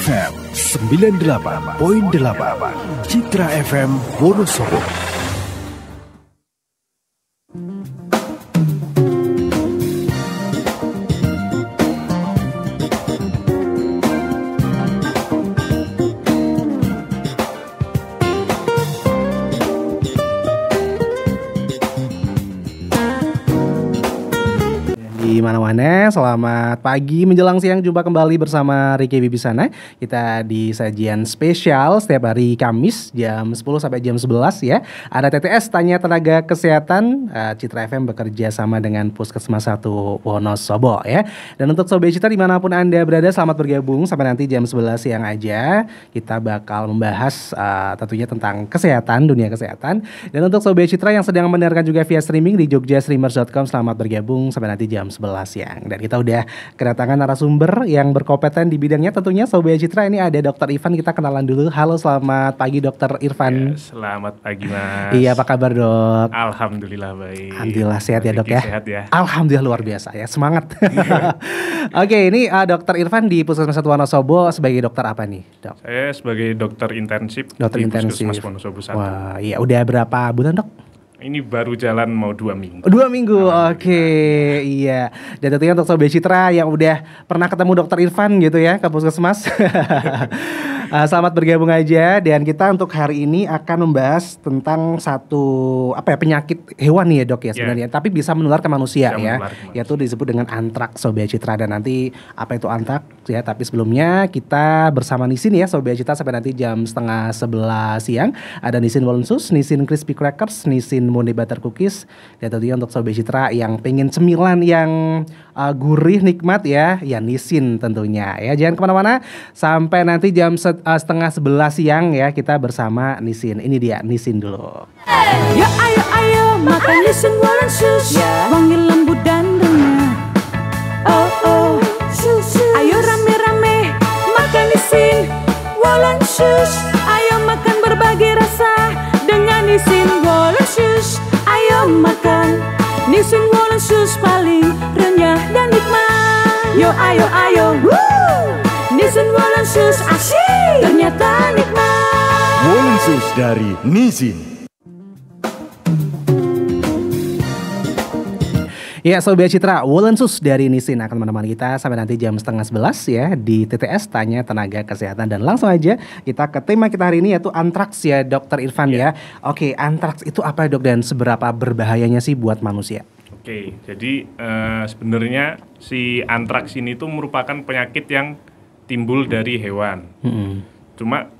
FM 98.8 Citra FM Wonosobo Selamat pagi menjelang siang jumpa kembali bersama Riki Bibisana. Kita di sajian spesial setiap hari Kamis jam 10 sampai jam 11 ya. Ada TTS Tanya Tenaga Kesehatan eh, Citra FM bekerja sama dengan Puskesmas 1 Wonosobo ya. Dan untuk Sobat Citra dimanapun Anda berada selamat bergabung sampai nanti jam 11 siang aja. Kita bakal membahas uh, tentunya tentang kesehatan, dunia kesehatan. Dan untuk Sobat Citra yang sedang mendengarkan juga via streaming di jogjastreamers.com selamat bergabung sampai nanti jam 11 siang. Dan kita udah kedatangan narasumber yang berkompeten di bidangnya tentunya Sobat Citra ini ada Dokter Irfan kita kenalan dulu. Halo selamat pagi Dokter Irfan. Ya, selamat pagi Mas. Iya apa kabar dok? Alhamdulillah baik. Alhamdulillah sehat ya dok ya. Sehat ya. Alhamdulillah luar biasa ya semangat. Oke ini uh, Dokter Irfan di Puskesmas Wonosobo sebagai dokter apa nih dok? Saya sebagai dokter intensif. Dokter intensif. Puskesmas Wonosobo Wah iya udah berapa bulan dok? Ini baru jalan mau dua minggu. Dua minggu, oke, okay. iya. Dan tentunya untuk Sobat Citra yang udah pernah ketemu Dokter Irfan gitu ya, ke puskesmas. uh, selamat bergabung aja dan kita untuk hari ini akan membahas tentang satu apa ya penyakit hewan nih ya dok ya, ya. sebenarnya, yeah. tapi bisa menular ke manusia bisa ya, yaitu disebut dengan antrak Sobat Citra dan nanti apa itu antrak ya, tapi sebelumnya kita bersama Nisin ya Sobat Citra sampai nanti jam setengah sebelas siang ada Nisin Walensus, Nisin Crispy Crackers, Nisin Moni Butter Cookies ya tentunya untuk Sobat Citra yang pengen cemilan yang uh, gurih nikmat ya, ya Nisin tentunya ya jangan kemana-mana sampai nanti jam set uh, setengah sebelas siang ya kita bersama Nisin. Ini dia Nisin dulu. Hey. Ya ayo ayo makan Nisin Warren Sus. Yeah. Wangi lembut dan renyah. Oh oh. Sus, sus. Ayo rame-rame makan Nisin Warren Sus. Ayo makan berbagai rasa dengan Nisin Warren Sus. Ayo makan Nisin Warren Sus paling renyah dan nikmat. Yo ayo ayo. Woo! Nissan Wolen Sus asyik Ternyata nikmat Wolen dari Nizin Ya, Sobat Citra, Sus dari Nisin akan nah, menemani kita sampai nanti jam setengah sebelas ya di TTS Tanya Tenaga Kesehatan. Dan langsung aja kita ke tema kita hari ini yaitu antraks ya Dokter Irfan yeah. ya. Oke, antraks itu apa dok dan seberapa berbahayanya sih buat manusia? Oke, jadi uh, sebenarnya si antraks ini tuh merupakan penyakit yang timbul dari hmm. hewan. Hmm. Cuma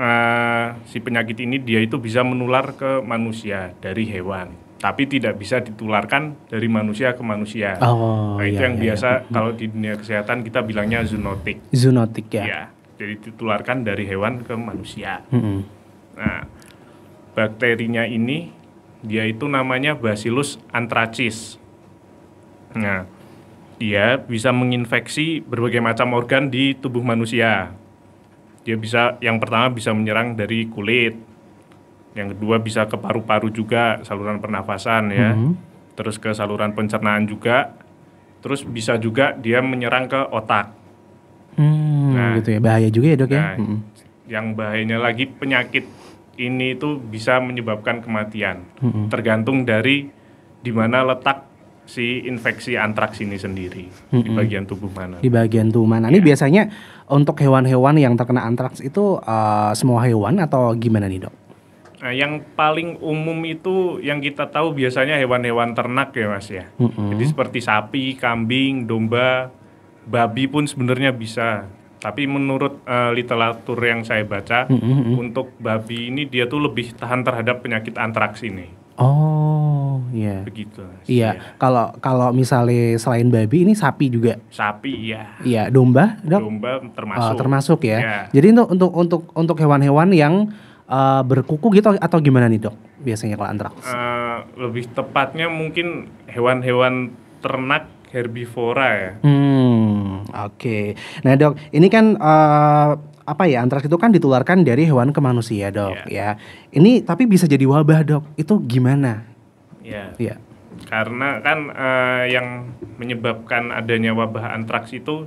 uh, si penyakit ini dia itu bisa menular ke manusia dari hewan, tapi tidak bisa ditularkan dari manusia ke manusia. Oh, nah, itu iya, yang iya, iya. biasa iya. kalau di dunia kesehatan kita bilangnya zoonotik. Zoonotik ya. ya jadi ditularkan dari hewan ke manusia. Hmm. Nah, bakterinya ini dia itu namanya Bacillus anthracis. Nah, dia bisa menginfeksi berbagai macam organ di tubuh manusia. Dia bisa yang pertama bisa menyerang dari kulit. Yang kedua bisa ke paru-paru juga, saluran pernafasan ya. Mm -hmm. Terus ke saluran pencernaan juga. Terus bisa juga dia menyerang ke otak. Hmm, nah, gitu ya. Bahaya juga ya, Dok ya? nah, ya. Mm -hmm. Yang bahayanya lagi penyakit ini itu bisa menyebabkan kematian. Mm -hmm. Tergantung dari di mana letak si infeksi antraks ini sendiri mm -hmm. di bagian tubuh mana? Di bagian tubuh mana? Ini iya. biasanya untuk hewan-hewan yang terkena antraks itu uh, semua hewan atau gimana nih dok? Nah, yang paling umum itu yang kita tahu biasanya hewan-hewan ternak ya mas ya. Mm -hmm. Jadi seperti sapi, kambing, domba, babi pun sebenarnya bisa. Tapi menurut uh, literatur yang saya baca mm -hmm. untuk babi ini dia tuh lebih tahan terhadap penyakit antraks ini. Oh iya. Begitu. Iya, iya. Kalau kalau misalnya selain babi ini sapi juga. Sapi iya. Iya domba. Dok? Domba termasuk. Uh, termasuk ya. Yeah. Jadi untuk untuk untuk untuk hewan-hewan yang uh, berkuku gitu atau gimana nih dok? Biasanya kalau antraks? Uh, lebih tepatnya mungkin hewan-hewan ternak herbivora ya. Hmm oke. Okay. Nah dok ini kan uh, apa ya antraks itu kan ditularkan dari hewan ke manusia dok yeah. ya ini tapi bisa jadi wabah dok itu gimana ya yeah. yeah. karena kan uh, yang menyebabkan adanya wabah antraks itu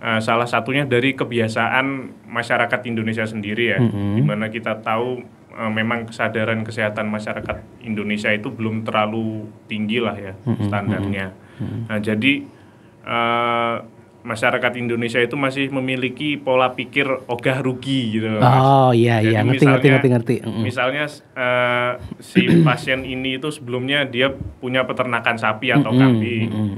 uh, salah satunya dari kebiasaan masyarakat Indonesia sendiri ya mm -hmm. dimana kita tahu uh, memang kesadaran kesehatan masyarakat Indonesia itu belum terlalu tinggi lah ya mm -hmm. standarnya mm -hmm. nah jadi uh, masyarakat Indonesia itu masih memiliki pola pikir ogah rugi gitu. Oh mas. iya, iya. Jadi iya misalnya, ngerti ngerti Misalnya uh, si pasien ini itu sebelumnya dia punya peternakan sapi atau kambing.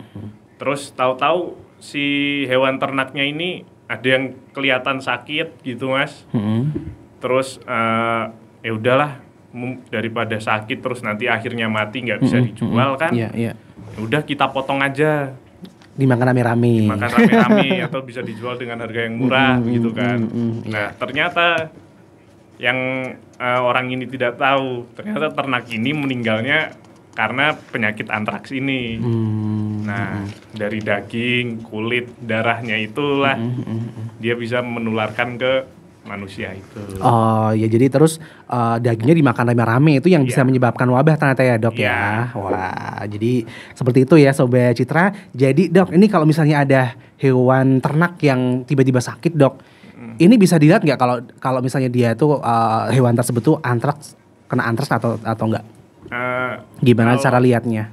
Terus tahu-tahu si hewan ternaknya ini ada yang kelihatan sakit gitu mas. Terus uh, ya udahlah daripada sakit terus nanti akhirnya mati nggak bisa dijual kan. Iya iya. Ya udah kita potong aja dimakan rame-rame. Dimakan rame-rame atau bisa dijual dengan harga yang murah mm gitu kan. Mm -hmm, nah, ternyata yang uh, orang ini tidak tahu, ternyata ternak ini meninggalnya karena penyakit antraks ini. Hmm. Nah, dari daging, kulit, darahnya itulah hmm. dia bisa menularkan ke manusia itu. Oh ya jadi terus uh, dagingnya dimakan rame-rame itu yang yeah. bisa menyebabkan wabah ternyata ya dok yeah. ya. Iya. Wah jadi seperti itu ya sobat Citra. Jadi dok ini kalau misalnya ada hewan ternak yang tiba-tiba sakit dok, mm. ini bisa dilihat nggak kalau kalau misalnya dia itu uh, hewan tersebut tuh antraks kena antraks atau atau enggak? Uh, eh, Gimana kalau, cara lihatnya?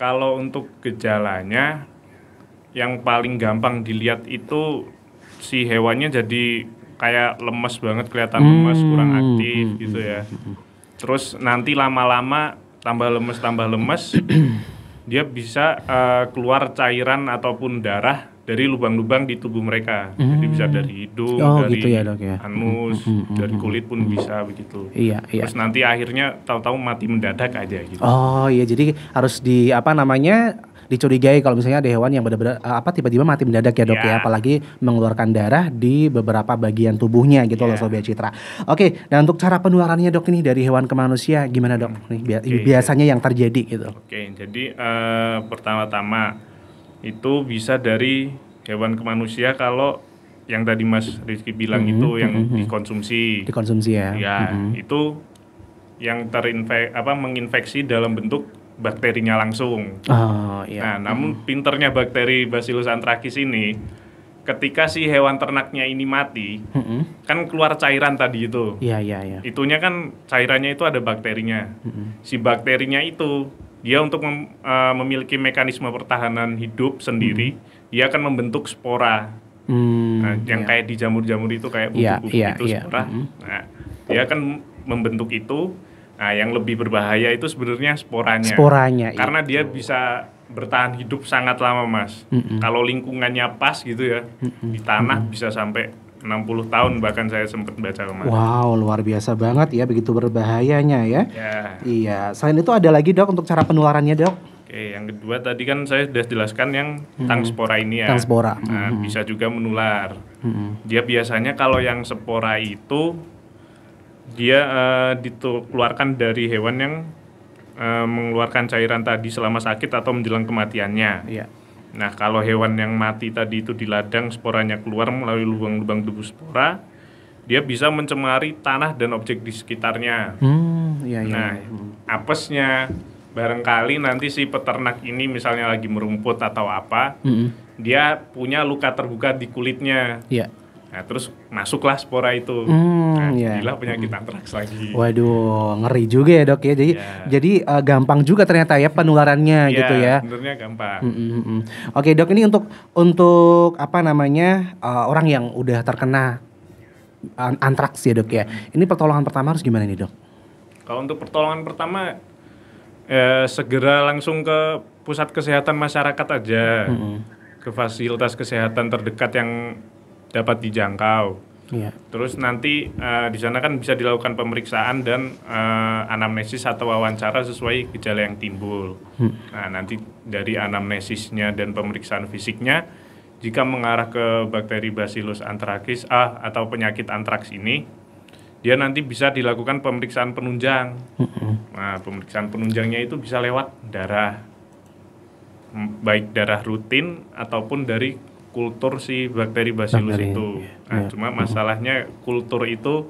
Kalau untuk gejalanya yang paling gampang dilihat itu si hewannya jadi kayak lemes banget kelihatan hmm. lemes kurang aktif hmm. gitu ya terus nanti lama-lama tambah lemes tambah lemes dia bisa uh, keluar cairan ataupun darah dari lubang-lubang di tubuh mereka. Hmm. Jadi bisa hmm. dari hidung, oh, dari gitu ya, dok, ya. anus, hmm, hmm, hmm dari kulit pun bisa begitu. Iya, iya. Terus nanti akhirnya tahu-tahu mati mendadak aja gitu. Oh, iya jadi harus di apa namanya dicurigai kalau misalnya ada hewan yang benar-benar eh, apa tiba-tiba mati mendadak ya dok yeah. ya iya. apalagi mengeluarkan darah di beberapa bagian tubuhnya gitu yeah. loh iya. sobat Citra. Oke, dan untuk cara penularannya dok ini dari hewan ke manusia gimana dok? Hmm. Nih bi okay. biasanya yang terjadi gitu. Oke, okay, jadi uh, pertama-tama itu bisa dari hewan ke manusia kalau yang tadi Mas Rizky bilang mm -hmm, itu hmm, yang mm -hmm. dikonsumsi. Dikonsumsi ya. Ya, mm -hmm. itu yang terinfek apa menginfeksi dalam bentuk bakterinya langsung. Oh, iya. Nah, namun hmm. pinternya bakteri Bacillus anthracis ini ketika si hewan ternaknya ini mati, -hmm. kan keluar cairan tadi itu. Iya, iya, iya. Itunya kan cairannya itu ada bakterinya. -hmm. Si bakterinya itu dia untuk mem, uh, memiliki mekanisme pertahanan hidup sendiri, -hmm. dia akan membentuk spora. Hmm, nah, yang iya. kayak di jamur-jamur itu kayak iya, bubuk-bubuk iya, itu spora. Nah, dia akan membentuk itu Nah, yang lebih berbahaya itu sebenarnya sporanya. Sporanya. Iya. Karena itu. dia bisa bertahan hidup sangat lama, Mas. Mm -mm. Kalau lingkungannya pas gitu ya, mm -mm. di tanah mm -mm. bisa sampai 60 tahun bahkan saya sempat baca kemarin. Wow, luar biasa banget ya begitu berbahayanya ya. Yeah. Iya. Selain itu ada lagi Dok untuk cara penularannya, Dok? Oke, yang kedua tadi kan saya sudah jelaskan yang tang spora ini ya. Tang spora. Nah, hmm bisa juga menular. hmm Dia biasanya kalau yang spora itu dia uh, dikeluarkan dari hewan yang uh, mengeluarkan cairan tadi selama sakit atau menjelang kematiannya. Iya. Nah, kalau hewan yang mati tadi itu di ladang sporanya keluar melalui lubang-lubang debu spora, dia bisa mencemari tanah dan objek di sekitarnya. Hmm, iya, iya. Nah, iya. Hmm. apesnya barangkali nanti si peternak ini misalnya lagi merumput atau apa, mm -hmm. dia punya luka terbuka di kulitnya. Iya. Yeah Nah, terus masuklah spora itu. Hmm, nah, yeah. Iya. gila penyakit hmm. antraks lagi. Waduh, ngeri juga ya, Dok ya. Jadi yeah. jadi uh, gampang juga ternyata ya penularannya yeah, gitu ya. sebenarnya gampang. Mm -mm Oke, okay, Dok, ini untuk untuk apa namanya? Uh, orang yang udah terkena antraks ya, Dok ya. Hmm. Ini pertolongan pertama harus gimana nih, Dok? Kalau untuk pertolongan pertama eh, segera langsung ke pusat kesehatan masyarakat aja. Hmm. hmm. Ke fasilitas kesehatan terdekat yang dapat dijangkau. Yeah. Terus nanti uh, di sana kan bisa dilakukan pemeriksaan dan uh, anamnesis atau wawancara sesuai gejala yang timbul. Hmm. Nah, nanti dari anamnesisnya dan pemeriksaan fisiknya jika mengarah ke bakteri Bacillus anthracis A atau penyakit antraks ini, dia nanti bisa dilakukan pemeriksaan penunjang. Hmm. Nah, pemeriksaan penunjangnya itu bisa lewat darah baik darah rutin ataupun dari kultur si bakteri bacillus bakteri, itu. Iya. Nah, iya. cuma masalahnya kultur itu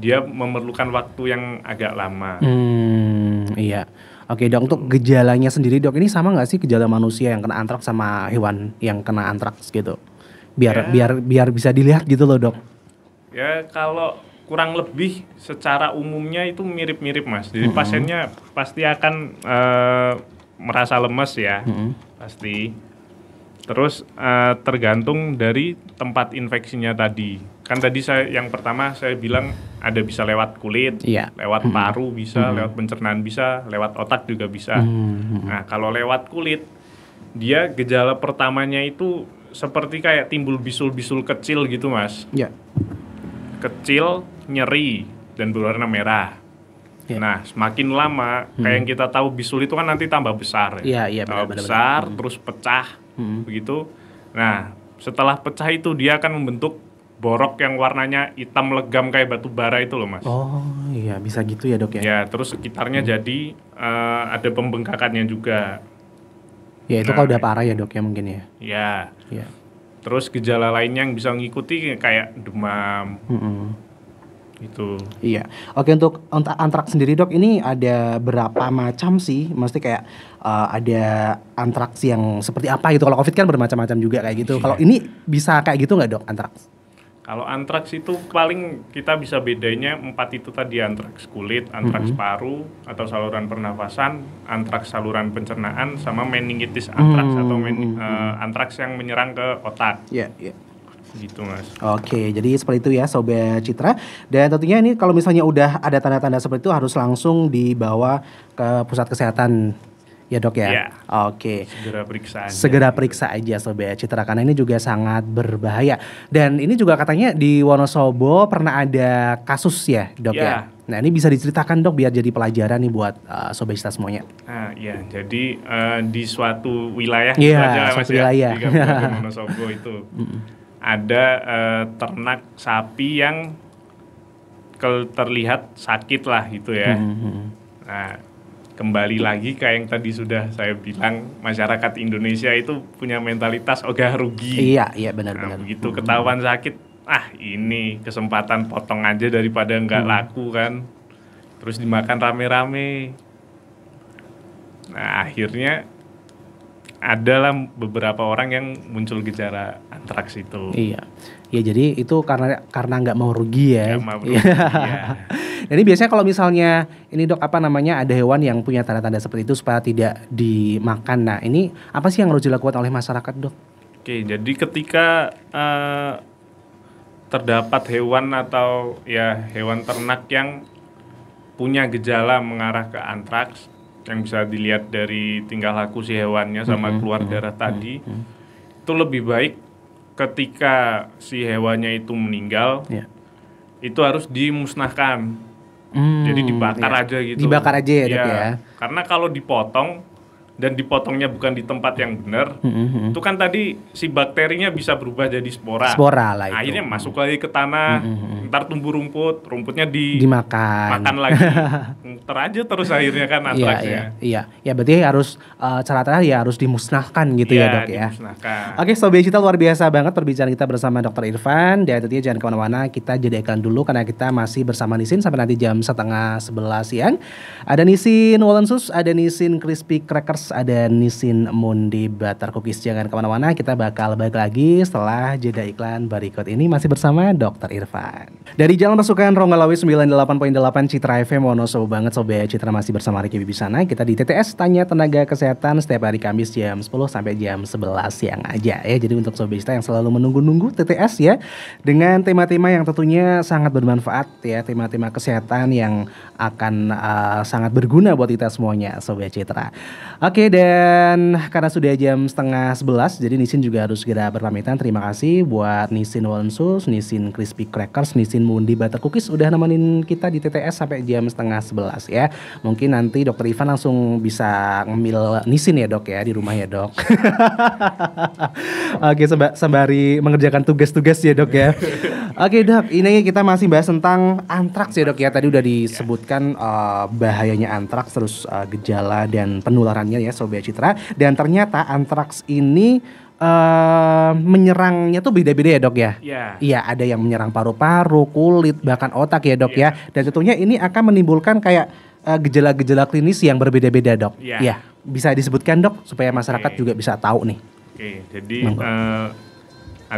dia memerlukan waktu yang agak lama. Hmm, iya. Oke dok, untuk gejalanya sendiri dok ini sama nggak sih gejala manusia yang kena antraks sama hewan yang kena antraks gitu? Biar ya. biar biar bisa dilihat gitu loh dok. Ya kalau kurang lebih secara umumnya itu mirip-mirip mas. Jadi -hmm. pasiennya pasti akan uh, merasa lemes ya, -hmm. pasti Terus uh, tergantung dari tempat infeksinya tadi. Kan tadi saya yang pertama saya bilang ada bisa lewat kulit, yeah. lewat hmm paru bisa, hmm lewat pencernaan bisa, lewat otak juga bisa. hmm Nah, kalau lewat kulit dia gejala pertamanya itu seperti kayak timbul bisul-bisul kecil gitu, Mas. Iya. Kecil, nyeri dan berwarna merah. Yeah. Nah, semakin lama, hmm. kayak yang mm-hmm. kita tahu bisul itu kan nanti tambah besar ya. Yeah, iya, iya, yeah, tambah benar, besar, benar. Mm-hmm. terus pecah, hmm. begitu. Nah, setelah pecah itu dia akan membentuk borok yang warnanya hitam legam kayak batu bara itu loh mas. Oh iya bisa gitu ya dok ya. Ya terus sekitarnya hmm. jadi uh, ada pembengkakannya juga. Ya itu nah, kalau udah parah ya dok ya mungkin ya. Ya. ya. Terus gejala lainnya yang bisa mengikuti kayak demam, -hmm. Itu. Iya. Oke untuk antrak sendiri dok ini ada berapa macam sih? Mesti kayak uh, ada antraks yang seperti apa gitu? Kalau covid kan bermacam-macam juga kayak gitu. Iya. Kalau ini bisa kayak gitu nggak dok antraks? Kalau antraks itu paling kita bisa bedanya empat itu tadi antraks kulit, antraks mm -hmm. paru atau saluran pernafasan, antraks saluran pencernaan, sama meningitis mm. antraks mm -hmm. atau men, uh, antraks yang menyerang ke otak. Iya, yeah, Yeah gitu mas. Oke, jadi seperti itu ya Sobat Citra. Dan tentunya ini kalau misalnya udah ada tanda-tanda seperti itu harus langsung dibawa ke pusat kesehatan ya dok ya. ya. Oke. Segera periksa. Aja. Segera periksa aja Sobat Citra karena ini juga sangat berbahaya. Dan ini juga katanya di Wonosobo pernah ada kasus ya dok ya. ya? Nah ini bisa diceritakan dok biar jadi pelajaran nih buat uh, eh, Sobat Citra semuanya. Ah ya jadi uh, di suatu wilayah. Iya. Suatu ya, wilayah. Ya, di Wonosobo itu. ada uh, ternak sapi yang terlihat sakit lah itu ya. Hmm, hmm, hmm. Nah, kembali lagi kayak yang tadi sudah saya bilang masyarakat Indonesia itu punya mentalitas ogah rugi. Iya, iya benar-benar. Nah, benar. begitu hmm. ketahuan sakit, ah ini kesempatan potong aja daripada nggak hmm. laku kan. Terus dimakan rame-rame. Nah, akhirnya adalah beberapa orang yang muncul gejala antraks itu. Iya. Ya jadi itu karena karena nggak mau rugi ya. Gak mau rugi, ya. Jadi biasanya kalau misalnya ini dok apa namanya ada hewan yang punya tanda-tanda seperti itu supaya tidak dimakan. Nah ini apa sih yang harus dilakukan oleh masyarakat dok? Oke jadi ketika uh, terdapat hewan atau ya hewan ternak yang punya gejala mengarah ke antraks yang bisa dilihat dari tingkah laku si hewannya sama -hmm. keluar darah mm-hmm. tadi -hmm. itu lebih baik ketika si hewannya itu meninggal yeah. itu harus dimusnahkan mm, jadi dibakar yeah. aja gitu dibakar aja ya, ya. ya karena kalau dipotong dan dipotongnya bukan di tempat yang benar, mm-hmm, mm-hmm. itu kan tadi si bakterinya bisa berubah jadi spora. Spora lah nah, itu. Akhirnya masuk lagi ke tanah, mm-hmm, mm-hmm. ntar tumbuh rumput, rumputnya di dimakan, makan lagi, muter terus akhirnya kan iya, antraksnya. Iya, iya, iya. Ya berarti harus uh, cara terakhir ya harus dimusnahkan gitu ya, ya dok ya. Oke, Sobat Cita luar biasa banget perbincangan kita bersama Dokter Irfan. Dan tentunya jangan kemana-mana, kita jadi iklan dulu karena kita masih bersama Nisin sampai nanti jam setengah sebelas siang. Ada Nisin Wolensus, ada Nisin Crispy Crackers Podcast ada Nisin mundi Butter Cookies. Jangan kemana-mana, kita bakal balik lagi setelah jeda iklan berikut ini. Masih bersama Dokter Irfan. Dari Jalan Pasukan Ronggalawi 98.8 Citra FM, Wono banget Sobat Citra masih bersama Riki Bibisana. Kita di TTS Tanya Tenaga Kesehatan setiap hari Kamis jam 10 sampai jam 11 siang aja ya. Jadi untuk Sobat Citra yang selalu menunggu-nunggu TTS ya dengan tema-tema yang tentunya sangat bermanfaat ya, tema-tema kesehatan yang akan uh, sangat berguna buat kita semuanya Sobat Citra. Oke, Oke dan karena sudah jam setengah sebelas jadi Nisin juga harus segera berpamitan. Terima kasih buat Nisin Wonsus, Nisin Crispy Crackers, Nisin Mundi Butter Cookies udah nemenin kita di TTS sampai jam setengah sebelas ya. Mungkin nanti dokter Ivan langsung bisa ngemil Nisin ya dok ya di rumah ya dok. Oke sembari mengerjakan tugas-tugas ya dok ya. Oke dok, ini kita masih bahas tentang antraks ya dok ya. Tadi udah disebutkan uh, bahayanya antraks, terus uh, gejala dan penularannya ya Sobat Citra. Dan ternyata antraks ini Uh, menyerangnya tuh beda-beda ya dok ya. Iya. Iya ada yang menyerang paru-paru, kulit, bahkan otak ya dok yeah. ya. Iya. Dan tentunya ini akan menimbulkan kayak gejala-gejala uh, klinis yang berbeda-beda dok. Iya. Yeah. Ya, bisa disebutkan dok supaya masyarakat okay. juga bisa tahu nih. Oke, okay, jadi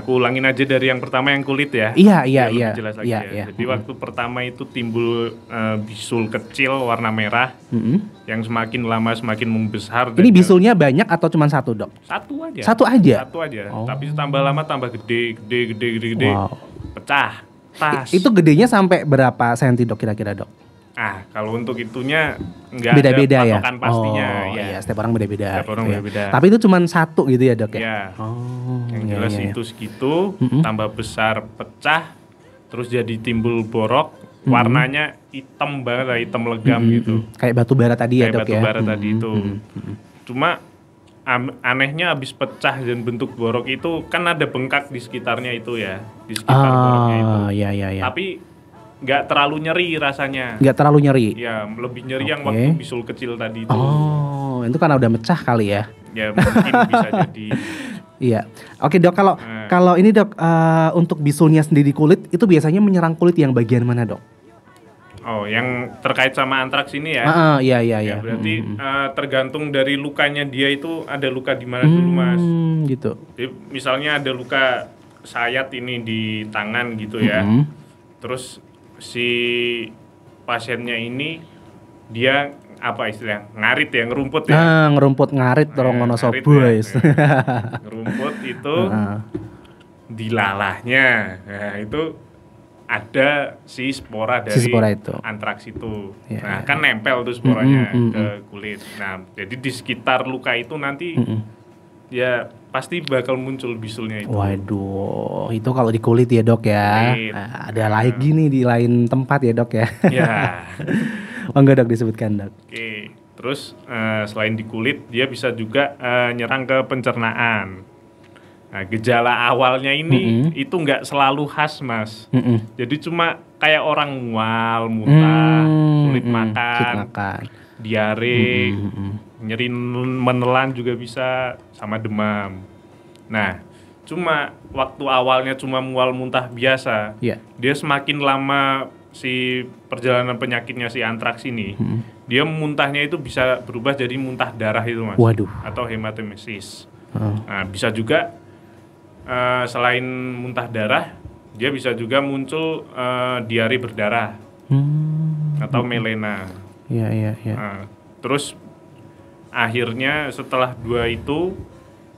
Aku ulangin aja dari yang pertama yang kulit ya. Iya iya iya. Jelas lagi iya, ya. Iya. Jadi mm -hmm. waktu pertama itu timbul uh, bisul kecil warna merah mm -hmm. yang semakin lama semakin membesar. Ini bisulnya banyak atau cuma satu dok? Satu aja. Satu aja. Satu aja. Oh. Tapi tambah lama tambah gede gede gede gede gede. Wow. Pecah. Tas. Itu gedenya sampai berapa senti dok kira-kira dok? Ah, kalau untuk itunya nggak beda-beda ada ya? pastinya. Oh, ya. iya, setiap orang beda-beda. Setiap orang iya. beda-beda. Tapi itu cuma satu gitu ya, Dok ya? Iya. Oh yang iya, jelas yeah, yeah, itu segitu mm-hmm. tambah besar pecah terus jadi timbul borok mm-hmm. warnanya hitam banget lah hitam legam mm-hmm. gitu kayak batu bara tadi ya, kayak ya dok batu ya? bara mm-hmm. tadi itu mm-hmm. cuma anehnya abis pecah dan bentuk borok itu kan ada bengkak di sekitarnya itu ya di sekitar ah, boroknya itu ya, tapi nggak terlalu nyeri rasanya nggak terlalu nyeri ya lebih nyeri okay. yang waktu bisul kecil tadi itu oh itu karena udah pecah kali ya ya mungkin bisa jadi Iya. Oke dok, kalau hmm. kalau ini dok uh, untuk bisulnya sendiri kulit itu biasanya menyerang kulit yang bagian mana dok? Oh, yang terkait sama antraks ini ya? Ah, iya iya iya. Ya, iya. berarti hmm. uh, tergantung dari lukanya dia itu ada luka di mana hmm, dulu mas? Gitu. Jadi, misalnya ada luka sayat ini di tangan gitu ya. Hmm. Terus si pasiennya ini dia apa istilah ngarit ya ngerumput ya nah, ngerumput ngarit nah, eh, ngono ngarit ya, ya. ngerumput itu nah. dilalahnya nah, itu ada si spora dari si spora itu. antraks itu ya, nah ya. kan iya. nempel tuh sporanya mm -hmm, ke kulit nah jadi di sekitar luka itu nanti mm -hmm. ya pasti bakal muncul bisulnya itu. Waduh, itu kalau di kulit ya dok ya. Nah, ada lagi nah. nih di lain tempat ya dok ya. Ya. Onggodok oh, disebut kandak. Oke. Terus uh, selain di kulit, dia bisa juga uh, nyerang ke pencernaan. Nah, gejala awalnya ini mm -hmm. itu nggak selalu khas, mas. Mm -hmm. Jadi cuma kayak orang mual, muntah, mm -hmm. sulit makan, makan, diare, mm -hmm. nyeri menelan juga bisa, sama demam. Nah, cuma waktu awalnya cuma mual muntah biasa, yeah. dia semakin lama si perjalanan penyakitnya si antraks ini, hmm. dia muntahnya itu bisa berubah jadi muntah darah itu mas, Waduh. atau hematemesis. Oh. Nah bisa juga uh, selain muntah darah, dia bisa juga muncul uh, diare berdarah hmm. atau melena. Iya iya iya. Nah, terus akhirnya setelah dua itu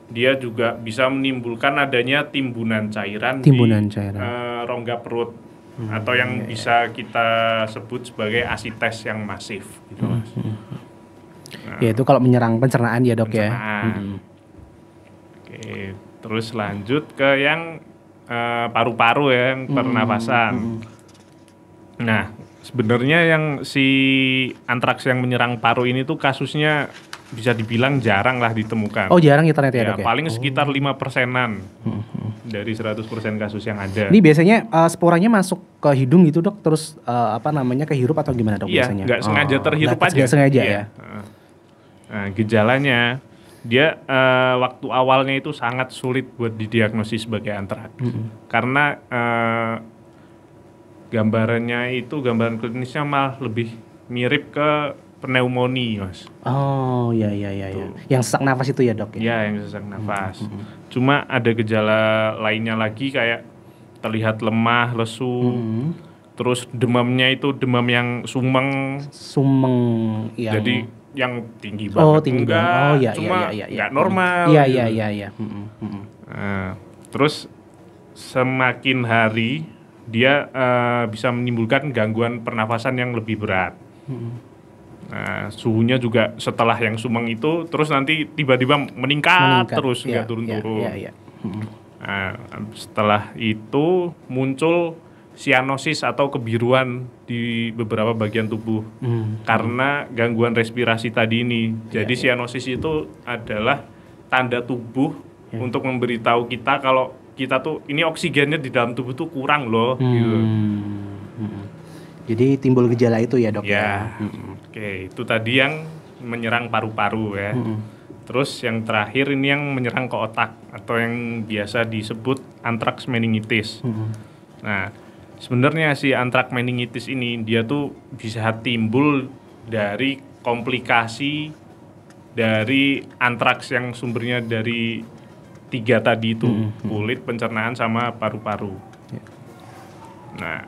dia juga bisa menimbulkan adanya timbunan cairan timbunan di cairan. Uh, rongga perut hmm. atau yang yeah. Iya. bisa kita sebut sebagai asites yang masif gitu hmm, mas. Hmm. Nah, ya itu kalau menyerang pencernaan ya dok ya? pencernaan. ya. Hmm. Oke terus lanjut ke yang eh, paru-paru uh, ya yang hmm, pernapasan. Hmm, hmm. Nah sebenarnya yang si antraks yang menyerang paru ini tuh kasusnya bisa dibilang jarang lah ditemukan. Oh jarang ya ternyata ya, ya, ya? Paling sekitar oh. lima persenan. Hmm dari 100% kasus yang ada. Ini biasanya uh, eh, sporanya masuk ke hidung gitu dok, terus uh, apa namanya kehirup atau gimana dok ya, biasanya? Iya, sengaja oh, sengaja terhirup aja. Gak sengaja ya. ya. Nah, gejalanya dia uh, waktu awalnya itu sangat sulit buat didiagnosis sebagai antrak mm -hmm. karena uh, gambarannya itu gambaran klinisnya malah lebih mirip ke pneumonia mas oh ya ya ya ya gitu. yang sesak nafas itu ya dok ya, ya yang sesak nafas hmm. cuma ada gejala lainnya lagi kayak terlihat lemah lesu hmm. terus demamnya itu demam yang sumeng sumeng yang... jadi yang tinggi oh, banget oh, tinggi enggak banget. oh, ya, ya cuma ya, ya, ya, ya. nggak normal iya iya iya ya. terus semakin hari dia uh, bisa menimbulkan gangguan pernafasan yang lebih berat mm-hmm. Nah, suhunya juga setelah yang Sumeng itu terus nanti tiba-tiba meningkat, meningkat terus nggak ya, turun-turun. Ya, ya, ya. Nah, setelah itu muncul sianosis atau kebiruan di beberapa bagian tubuh hmm. karena gangguan respirasi tadi ini. Iya, Jadi ya, ya. sianosis itu adalah tanda tubuh ya. untuk memberitahu kita kalau kita tuh ini oksigennya di dalam tubuh tuh kurang loh. Gitu. Hmm. Gitu. Hmm. Jadi timbul gejala itu ya dok. ya. Iya. Hmm. Oke, itu tadi yang menyerang paru-paru ya. Hmm. Terus yang terakhir ini yang menyerang ke otak atau yang biasa disebut antraks meningitis. Hmm. Nah, sebenarnya si antraks meningitis ini dia tuh bisa timbul dari komplikasi dari antraks yang sumbernya dari tiga tadi itu hmm. kulit, pencernaan sama paru-paru. Ya. Nah,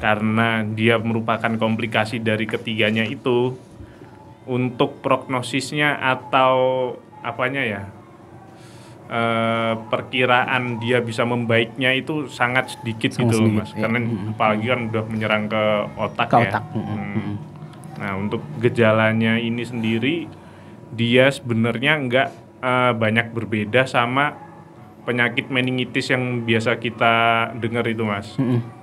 karena dia merupakan komplikasi dari ketiganya itu untuk prognosisnya atau apanya ya e, perkiraan dia bisa membaiknya itu sangat sedikit sangat gitu sedikit, mas ya. karena mm-hmm. apalagi kan udah menyerang ke otak ke ya otak. Hmm. nah untuk gejalanya ini sendiri dia sebenarnya nggak e, banyak berbeda sama penyakit meningitis yang biasa kita dengar itu mas mm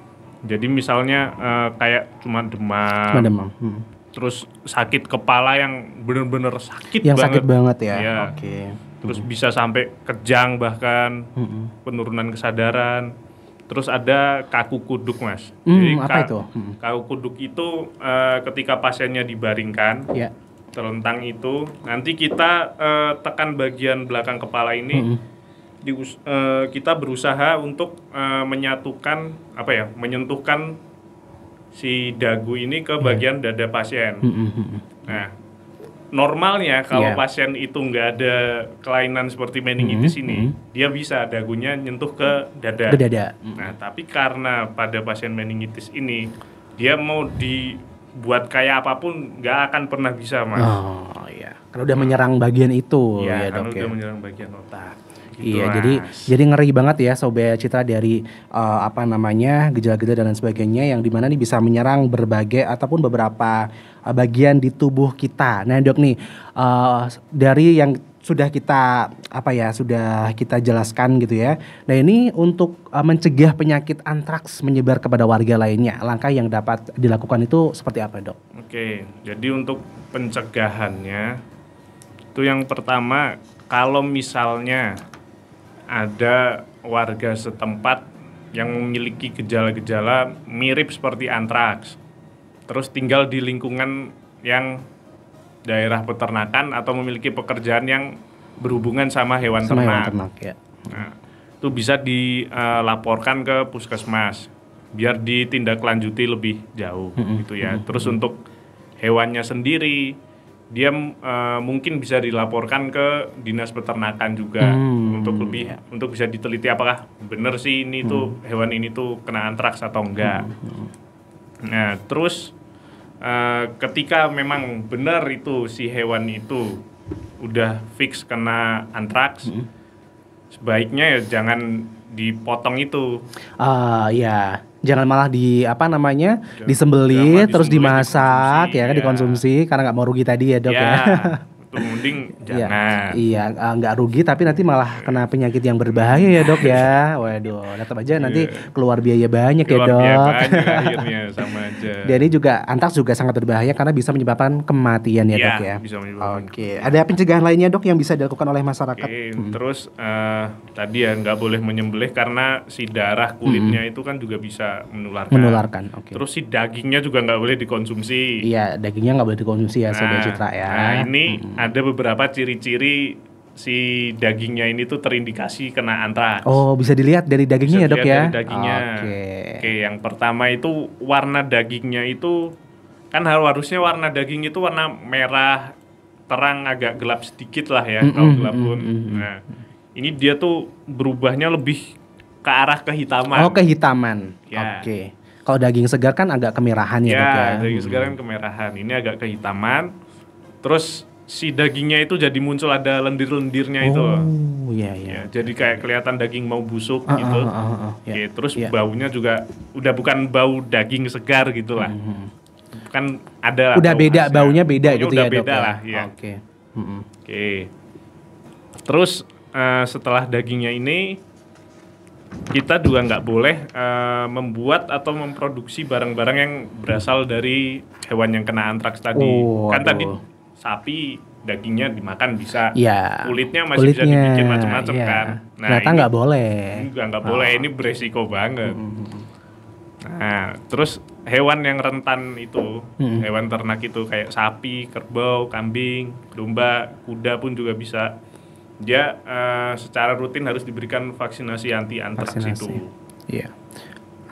jadi misalnya uh, kayak cuma demam. Cuma demam. Hmm. Terus sakit kepala yang bener-bener sakit yang banget. sakit banget ya. ya. Oke. Okay. Terus hmm. bisa sampai kejang bahkan hmm. penurunan kesadaran. Terus ada kaku kuduk mas. Hmm, Jadi apa ka itu? Hmm. Kaku kuduk itu uh, ketika pasiennya dibaringkan, yeah. terlentang itu, nanti kita uh, tekan bagian belakang kepala ini. Hmm di, uh, eh, kita berusaha untuk uh, menyatukan apa ya menyentuhkan si dagu ini ke hmm. bagian hmm. dada pasien. Hmm, hmm, nah, normalnya kalau yeah. pasien itu nggak ada kelainan seperti meningitis ini, dia bisa dagunya nyentuh ke dada. Ke dada. Nah, tapi karena pada pasien meningitis ini dia mau dibuat kayak apapun nggak akan pernah bisa, Mas. Oh, iya. kalau udah menyerang bagian itu iya, ya, ya, dok. udah ya. menyerang bagian otak. Gitu iya, jadi jadi ngeri banget ya sobat citra dari uh, apa namanya gejala-gejala dan lain sebagainya yang dimana nih bisa menyerang berbagai ataupun beberapa uh, bagian di tubuh kita. Nah dok nih uh, dari yang sudah kita apa ya sudah kita jelaskan gitu ya. Nah ini untuk uh, mencegah penyakit antraks menyebar kepada warga lainnya. Langkah yang dapat dilakukan itu seperti apa dok? Oke, jadi untuk pencegahannya itu yang pertama kalau misalnya ada warga setempat yang memiliki gejala-gejala mirip seperti antraks. Terus tinggal di lingkungan yang daerah peternakan atau memiliki pekerjaan yang berhubungan sama hewan sama ternak. Hewan ternak ya. Nah, itu bisa dilaporkan ke puskesmas biar ditindaklanjuti lebih jauh hmm, gitu ya. Terus untuk hewannya sendiri dia uh, mungkin bisa dilaporkan ke dinas peternakan juga hmm. untuk lebih ya. untuk bisa diteliti apakah benar sih ini hmm. tuh hewan ini tuh kena antraks atau enggak. Hmm. hmm, hmm. Nah, terus uh, ketika memang benar itu si hewan itu udah fix kena antraks, hmm. sebaiknya ya jangan dipotong itu. Ah, uh, ya jangan malah di apa namanya disembeli terus dimasak ya kan iya. dikonsumsi karena nggak mau rugi tadi ya dok ya. Iya waktu munding iya. jangan. Iya, iya nggak rugi tapi nanti malah kena penyakit yang berbahaya ya dok ya. Waduh, tetap aja nanti iya. keluar biaya banyak ya, keluar ya dok. Biaya banyak akhirnya sama aja. Jadi juga antraks juga sangat berbahaya karena bisa menyebabkan kematian ya, ya dok ya. Bisa menyebabkan. Oke, okay. ada pencegahan lainnya dok yang bisa dilakukan oleh masyarakat. Okay. Hmm. Terus uh, tadi ya nggak boleh menyembelih karena si darah hmm. kulitnya hmm. itu kan juga bisa menularkan. Menularkan. Oke. Okay. Terus si dagingnya juga nggak boleh dikonsumsi. Iya, dagingnya nggak boleh dikonsumsi ya nah, sobat Citra ya. Nah ini hmm ada beberapa ciri-ciri si dagingnya ini tuh terindikasi kena antraks. Oh, bisa dilihat dari dagingnya ya, bisa ya, Dok ya? Dari dagingnya. Oke. Okay. Oke, yang pertama itu warna dagingnya itu kan harusnya warna daging itu warna merah terang agak gelap sedikit lah ya, mm -hmm. kalau gelap pun. Mm -hmm. Nah, ini dia tuh berubahnya lebih ke arah kehitaman. Oh, kehitaman. Ya. Oke. Okay. Kalau daging segar kan agak kemerahan ya, ya, ya daging segar kan kemerahan. Ini agak kehitaman. Terus si dagingnya itu jadi muncul ada lendir-lendirnya oh, itu Iya, iya. Ya, jadi kayak kelihatan daging mau busuk ah, gitu. Ah, ah, ah, yeah, ya, terus yeah. baunya juga udah bukan bau daging segar gitu lah. Mm-hmm. Hmm. Kan ada Udah beda hasil. baunya beda baunya gitu udah ya, beda dok, ya? lah, ya. Oke. Terus uh, setelah dagingnya ini kita juga nggak boleh uh, membuat atau memproduksi barang-barang yang berasal dari hewan yang kena antraks tadi. Oh, kan tadi sapi dagingnya dimakan bisa, ya, kulitnya masih kulitnya, bisa dibikin macam-macam ya. kan. Nah, ternyata nggak boleh. Juga nggak oh. boleh, ini beresiko banget. Hmm. Nah, terus hewan yang rentan itu, hmm. hewan ternak itu kayak sapi, kerbau, kambing, domba, kuda pun juga bisa. Dia uh, secara rutin harus diberikan vaksinasi anti antraks itu. Iya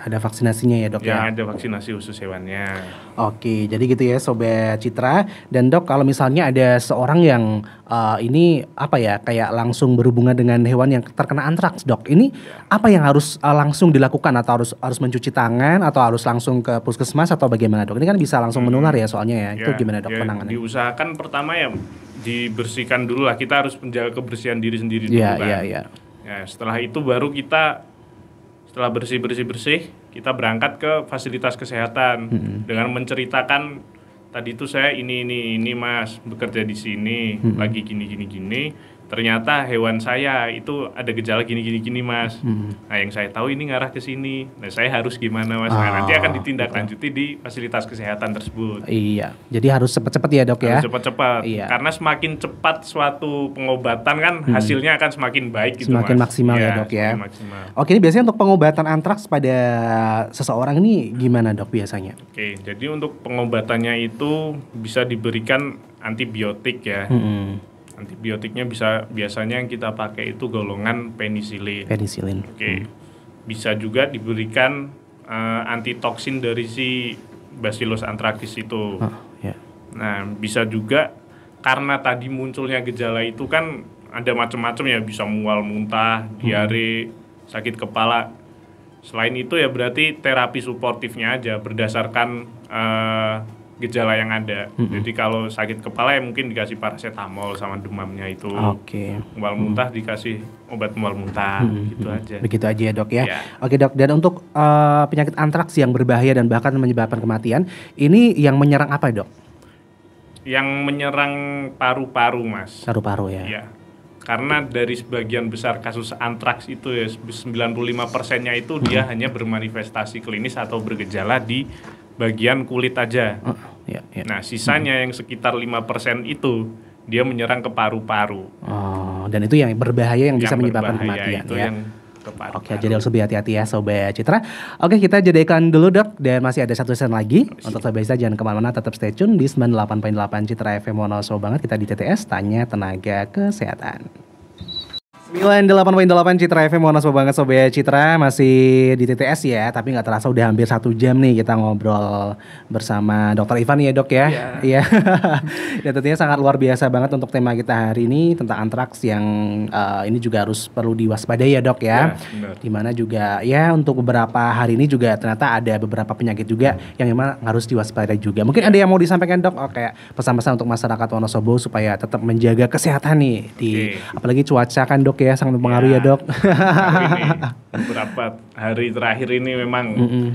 ada vaksinasinya ya dok ya? Ya ada vaksinasi khusus hewannya. Oke, jadi gitu ya sobat Citra dan dok kalau misalnya ada seorang yang uh, ini apa ya kayak langsung berhubungan dengan hewan yang terkena antraks dok, ini ya. apa yang harus uh, langsung dilakukan atau harus harus mencuci tangan atau harus langsung ke puskesmas atau bagaimana dok? Ini kan bisa langsung hmm. menular ya soalnya ya, ya itu gimana dok ya, penanganannya? Diusahakan pertama ya dibersihkan dulu lah kita harus menjaga kebersihan diri sendiri ya, dulu ya, kan. Ya, ya. Ya, setelah itu baru kita setelah bersih bersih bersih kita berangkat ke fasilitas kesehatan hmm. dengan menceritakan tadi itu saya ini ini ini mas bekerja di sini hmm. lagi gini gini gini ternyata hewan saya itu ada gejala gini gini gini mas hmm. nah yang saya tahu ini ngarah ke sini nah saya harus gimana mas ah, nah, nanti akan ah. ditindaklanjuti di fasilitas kesehatan tersebut iya jadi harus cepat-cepat ya dok ya? harus ya cepat-cepat iya. karena semakin cepat suatu pengobatan kan hmm. hasilnya akan semakin baik gitu semakin mas. maksimal ya, ya dok ya maksimal. oke ini biasanya untuk pengobatan antraks pada seseorang ini gimana dok biasanya oke jadi untuk pengobatannya itu bisa diberikan antibiotik ya hmm Antibiotiknya bisa biasanya yang kita pakai itu golongan penisilin. Penisilin. Oke. Okay. Hmm. Bisa juga diberikan uh, antitoksin dari si Bacillus anthracis itu. Oh, ah, yeah. Nah, bisa juga karena tadi munculnya gejala itu kan ada macam-macam ya bisa mual muntah hmm. diare sakit kepala selain itu ya berarti terapi suportifnya aja berdasarkan uh, gejala yang ada. Mm-hmm. Jadi kalau sakit kepala ya mungkin dikasih paracetamol sama demamnya itu. Oke. Okay. Mual muntah mm-hmm. dikasih obat mual muntah mm-hmm. gitu aja. Begitu aja ya, Dok ya. Yeah. Oke, Dok. Dan untuk uh, penyakit antraks yang berbahaya dan bahkan menyebabkan kematian, ini yang menyerang apa, Dok? Yang menyerang paru-paru, Mas. Paru-paru ya. Yeah karena dari sebagian besar kasus antraks itu ya 95 persennya itu dia hanya bermanifestasi klinis atau bergejala di bagian kulit aja. Ya, ya. Nah, sisanya hmm. yang sekitar 5% itu dia menyerang ke paru-paru. Oh, dan itu yang berbahaya yang, yang bisa menyebabkan kematian itu ya. Yang Keparu Oke, jadi harus lebih hati-hati ya Sobat Citra. Oke, kita jadikan dulu dok dan masih ada satu sen lagi. Masih. Untuk Sobat Citra jangan kemana-mana, tetap stay tune di 98.8 Citra FM Monoso banget. Kita di TTS, Tanya Tenaga Kesehatan delapan Citra FM Monas banget Sobaya Citra Masih di TTS ya Tapi gak terasa udah hampir satu jam nih Kita ngobrol bersama Dokter Ivan ya dok ya Iya yeah. Dan tentunya sangat luar biasa banget Untuk tema kita hari ini Tentang antraks yang uh, Ini juga harus perlu diwaspadai ya dok ya yeah, iya, Dimana juga ya Untuk beberapa hari ini juga Ternyata ada beberapa penyakit juga Yang memang harus diwaspadai juga Mungkin ada yang mau disampaikan dok oh, pesan-pesan untuk masyarakat Wonosobo Supaya tetap menjaga kesehatan nih di okay. Apalagi cuaca kan dok ya ya, sangat mempengaruhi ya, iya. dok. Nah, ini, beberapa hari terakhir ini memang mm -mm.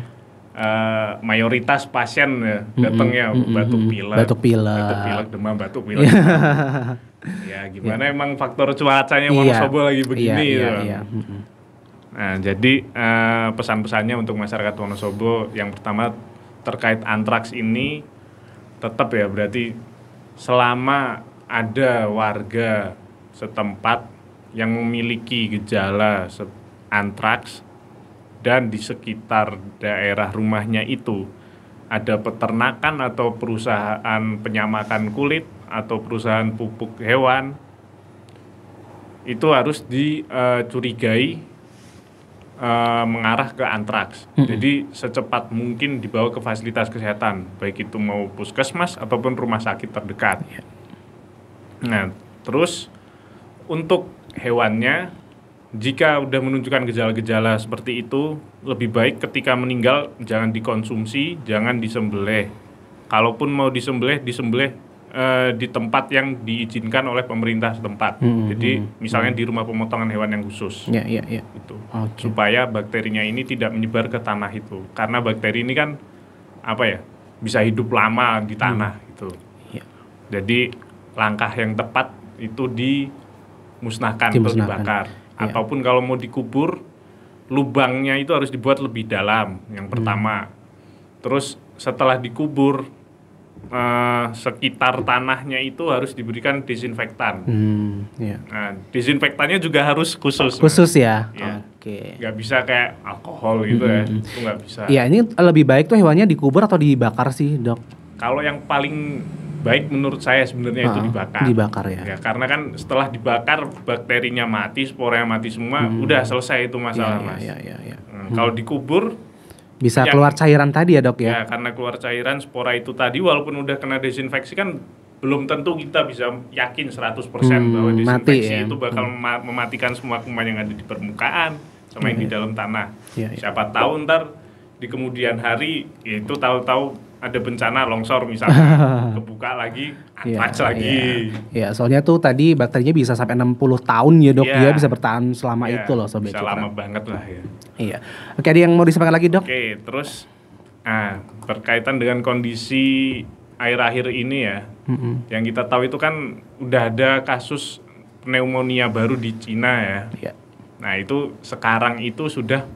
Uh, mayoritas pasien ya datangnya mm -mm, batuk pilek, batuk pilek, demam batuk pilek. Iya. ya gimana yeah. emang faktor cuacanya yeah. Wonosobo lagi iya, begini yeah, gitu. yeah, yeah. Mm Nah, jadi uh, pesan-pesannya untuk masyarakat Wonosobo yang pertama terkait antraks ini tetap ya berarti selama ada warga setempat yang memiliki gejala antraks dan di sekitar daerah rumahnya itu ada peternakan atau perusahaan penyamakan kulit atau perusahaan pupuk hewan itu harus dicurigai eh, uh, eh, mengarah ke antraks. Mm-hmm. Jadi secepat mungkin dibawa ke fasilitas kesehatan, baik itu mau puskesmas ataupun rumah sakit terdekat. Yeah. Nah, terus untuk hewannya jika udah menunjukkan gejala-gejala seperti itu lebih baik ketika meninggal jangan dikonsumsi jangan disembelih kalaupun mau disembelih disembelih uh, di tempat yang diizinkan oleh pemerintah setempat hmm, hmm jadi hmm, hmm. misalnya hmm. di rumah pemotongan hewan yang khusus ya ya ya itu okay. supaya bakterinya ini tidak menyebar ke tanah itu karena bakteri ini kan apa ya bisa hidup lama di tanah hmm. itu ya. jadi langkah yang tepat itu di dimusnahkan dimusnahkan. atau dibakar ya. ataupun kalau mau dikubur lubangnya itu harus dibuat lebih dalam yang pertama hmm. terus setelah dikubur eh, sekitar tanahnya itu harus diberikan disinfektan hmm, ya. nah disinfektannya juga harus khusus khusus ya, ya. oke okay. nggak bisa kayak alkohol gitu ya. hmm. ya itu nggak bisa ya ini lebih baik tuh hewannya dikubur atau dibakar sih dok kalau yang paling baik menurut saya sebenarnya uh, itu dibakar. Dibakar ya. ya. Karena kan setelah dibakar bakterinya mati, sporanya mati semua, hmm. udah selesai itu masalah, ya, Mas. Ya, ya, ya, ya. Hmm. Kalau dikubur bisa yang, keluar cairan tadi ya, Dok ya. Ya, karena keluar cairan spora itu tadi walaupun udah kena desinfeksi kan belum tentu kita bisa yakin 100% hmm, bahwa desinfeksi mati, ya? itu bakal hmm. mematikan semua kuman yang ada di permukaan sama yang di iya. dalam tanah. Ya, ya. Siapa tahu ntar di kemudian hari ya itu tahu-tahu ada bencana longsor misalnya kebuka lagi antraks iya, yeah, lagi. Ya, yeah. yeah, soalnya tuh tadi bakterinya bisa sampai 60 tahun ya dok, yeah. dia bisa bertahan selama yeah, itu loh sobat bisa citra. lama banget lah ya. Iya. Oke, ada yang mau disampaikan lagi dok? Oke, okay, terus nah, berkaitan dengan kondisi air akhir ini ya, mm -hmm. yang kita tahu itu kan udah ada kasus pneumonia baru di Cina ya. Yeah. Nah itu sekarang itu sudah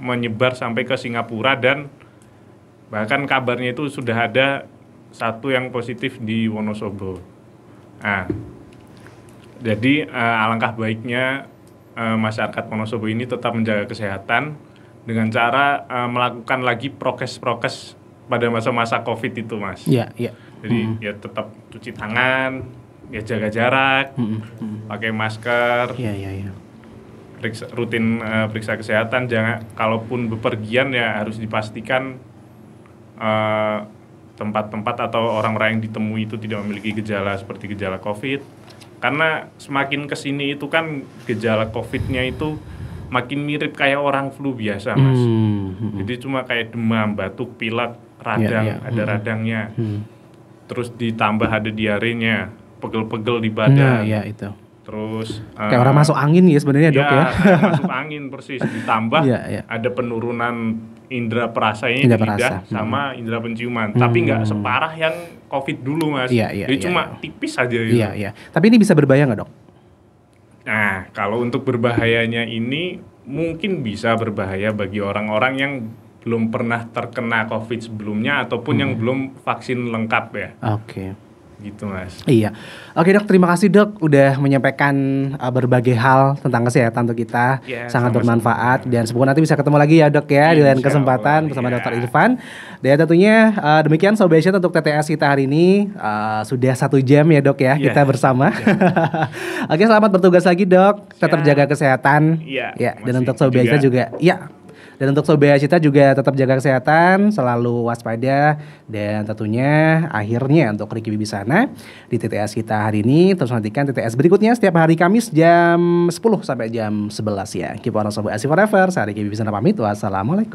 menyebar sampai ke Singapura dan Bahkan kabarnya itu sudah ada satu yang positif di Wonosobo. Nah, jadi uh, alangkah baiknya uh, masyarakat Wonosobo ini tetap menjaga kesehatan dengan cara uh, melakukan lagi prokes-prokes pada masa-masa COVID itu, Mas. Iya, iya. Jadi hmm. ya tetap cuci tangan, ya jaga jarak, mm Hmm. pakai masker. Iya, iya, iya periksa, rutin uh, periksa kesehatan jangan kalaupun bepergian ya harus dipastikan Eh, tempat-tempat uh, atau orang-orang yang ditemui itu tidak memiliki gejala seperti gejala COVID karena semakin kesini itu kan gejala COVID-nya itu makin mirip kayak orang flu biasa mas hmm. hmm. jadi cuma kayak demam batuk pilek radang yeah, yeah. ada hmm. radangnya hmm. terus ditambah ada diarenya pegel-pegel di badan nah, ya itu terus kayak uh, orang masuk angin ya sebenarnya iya, ya, ya masuk angin persis ditambah yeah, yeah. ada penurunan indera perasa indera perasa. Hmm. sama indra indera penciuman. Hmm. Tapi nggak hmm. separah yang COVID dulu mas. Iya, iya, Jadi iya, cuma iya. tipis aja. Gitu. Iya iya. Tapi ini bisa berbahaya nggak dok? Nah kalau untuk berbahayanya ini mungkin bisa berbahaya bagi orang-orang yang belum pernah terkena COVID sebelumnya ataupun hmm. yang belum vaksin lengkap ya. Oke. Okay gitu mas iya oke dok terima kasih dok udah menyampaikan uh, berbagai hal tentang kesehatan untuk kita yeah, sangat bermanfaat sama. dan semoga nanti bisa ketemu lagi ya dok ya yeah, di iya, lain kesempatan Allah, bersama yeah. dokter Irfan dan tentunya uh, demikian sobat untuk TTS kita hari ini uh, sudah satu jam ya dok ya yeah. kita bersama yeah. oke selamat bertugas lagi dok tetap yeah. jaga kesehatan yeah, ya iya, dan untuk sobat juga ya dan untuk Sobat Cita juga tetap jaga kesehatan, selalu waspada dan tentunya akhirnya untuk Riki Sana di TTS kita hari ini terus nantikan TTS berikutnya setiap hari Kamis jam 10 sampai jam 11 ya. Keep on Sobat Asi Forever, saya Riki Bibisana pamit. Wassalamualaikum.